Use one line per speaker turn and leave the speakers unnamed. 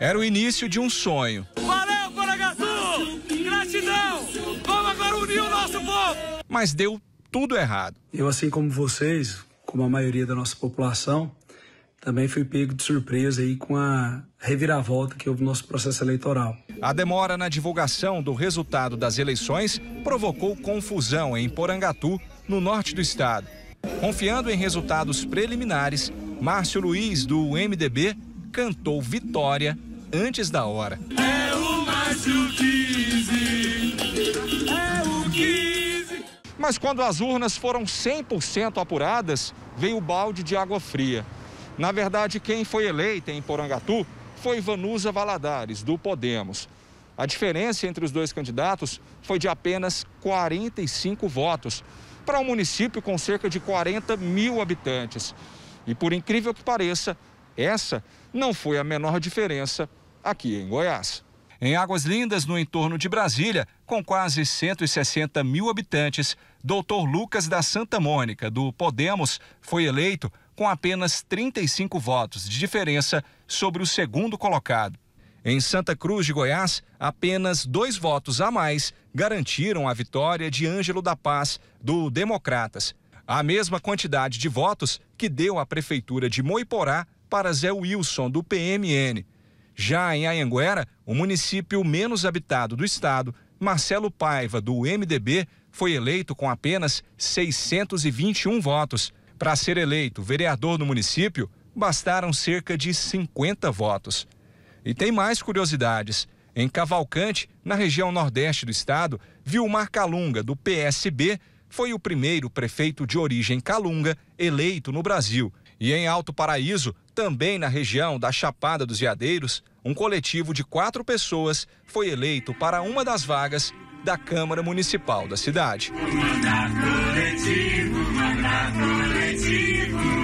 Era o início de um sonho. Valeu, Coragaçu! Gratidão! Vamos agora unir o nosso povo! Mas deu tudo errado. Eu, assim como vocês, como a maioria da nossa população, também fui pego de surpresa aí com a reviravolta que houve no nosso processo eleitoral. A demora na divulgação do resultado das eleições provocou confusão em Porangatu, no norte do estado. Confiando em resultados preliminares, Márcio Luiz, do MDB, cantou Vitória antes da hora. É o Márcio Kizzi, é o Kizzi. Mas quando as urnas foram 100% apuradas, veio o balde de água fria. Na verdade, quem foi eleita em Porangatu foi Vanusa Valadares, do Podemos. A diferença entre os dois candidatos foi de apenas 45 votos, para um município com cerca de 40 mil habitantes. E por incrível que pareça, essa não foi a menor diferença aqui em Goiás. Em Águas Lindas, no entorno de Brasília, com quase 160 mil habitantes, Dr. Lucas da Santa Mônica, do Podemos, foi eleito com apenas 35 votos de diferença sobre o segundo colocado. Em Santa Cruz de Goiás, apenas dois votos a mais garantiram a vitória de Ângelo da Paz, do Democratas. A mesma quantidade de votos que deu à Prefeitura de Moiporá para Zé Wilson, do PMN. Já em Anhanguera, o município menos habitado do estado, Marcelo Paiva, do MDB, foi eleito com apenas 621 votos. Para ser eleito vereador do município, bastaram cerca de 50 votos. E tem mais curiosidades. Em Cavalcante, na região nordeste do estado, Vilmar Calunga, do PSB, foi o primeiro prefeito de origem calunga eleito no Brasil. E em Alto Paraíso, também na região da Chapada dos Veadeiros, um coletivo de quatro pessoas foi eleito para uma das vagas da Câmara Municipal da cidade. Mandar coletivo, mandar coletivo.